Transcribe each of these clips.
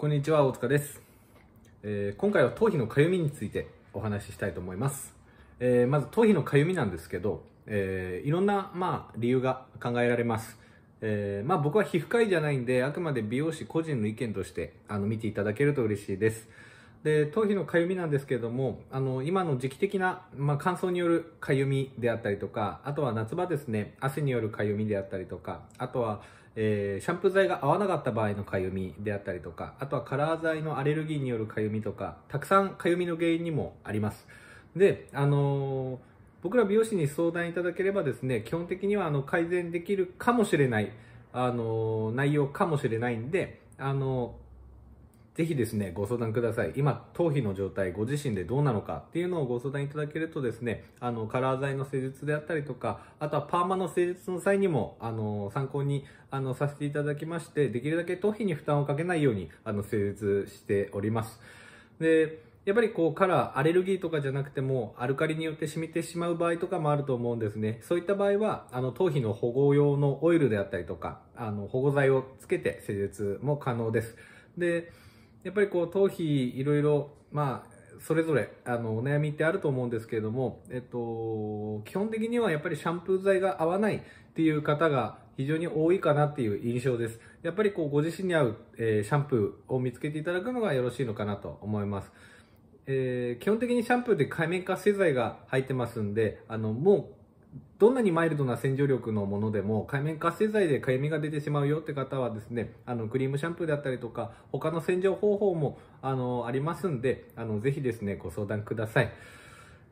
こんにちは、大塚です、えー、今回は頭皮のかゆみについてお話ししたいと思います。えー、まず頭皮のかゆみなんですけど、えー、いろんな、まあ、理由が考えられます。えまあ、僕は皮膚科医じゃないんで、あくまで美容師個人の意見としてあの見ていただけると嬉しいです。で、頭皮のかゆみなんですけれども、あの、今の時期的な、まあ、乾燥によるかゆみであったりとか、あとは夏場ですね、汗によるかゆみであったりとか、あとは、えー、シャンプー剤が合わなかった場合のかゆみであったりとか、あとはカラー剤のアレルギーによるかゆみとか、たくさんかゆみの原因にもあります。で、あのー、僕ら美容師に相談いただければですね、基本的にはあの改善できるかもしれない、あのー、内容かもしれないんで、あのーぜひですね、ご相談ください。今、頭皮の状態、ご自身でどうなのかっていうのをご相談いただけるとですね、あの、カラー剤の施術であったりとか、あとはパーマの施術の際にも、あの、参考に、あの、させていただきまして、できるだけ頭皮に負担をかけないように、あの、施術しております。で、やっぱりこうカラー、アレルギーとかじゃなくても、アルカリによって染みてしまう場合とかもあると思うんですね。そういった場合は、あの、頭皮の保護用のオイルであったりとか、あの、保護剤をつけて施術も可能です。で、やっぱりこう頭皮いろいろまあそれぞれあのお悩みってあると思うんですけれども、えっと、基本的にはやっぱりシャンプー剤が合わないっていう方が非常に多いかなっていう印象です。やっぱりこうご自身に合う、えー、シャンプーを見つけていただくのがよろしいのかなと思います。えー、基本的にシャンプーで界面活性剤が入ってますんで、あのもうどんなにマイルドな洗浄力のものでも、海面活性剤でかゆみが出てしまうよって方はですね、あの、クリームシャンプーであったりとか、他の洗浄方法も、あの、ありますんで、あの、ぜひですね、ご相談ください。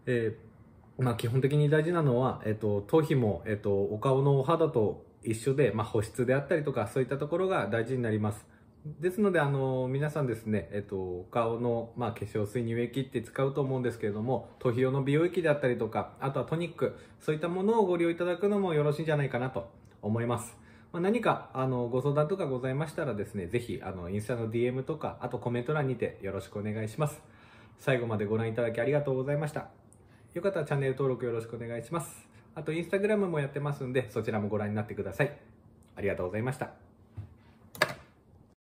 えー、まあ、基本的に大事なのは、えっ、と、頭皮も、えっ、と、お顔のお肌と一緒で、まあ、保湿であったりとか、そういったところが大事になります。ですので、あの、皆さんですね、えっと、お顔の、まあ、化粧水、乳液って使うと思うんですけれども、頭皮用の美容液であったりとか、あとはトニック、そういったものをご利用いただくのもよろしいんじゃないかなと思います。まあ、何か、あの、ご相談とかございましたらですね、ぜひ、あの、インスタの DM とか、あとコメント欄にてよろしくお願いします。最後までご覧いただきありがとうございました。よかったらチャンネル登録よろしくお願いします。あと、インスタグラムもやってますんで、そちらもご覧になってください。ありがとうございました。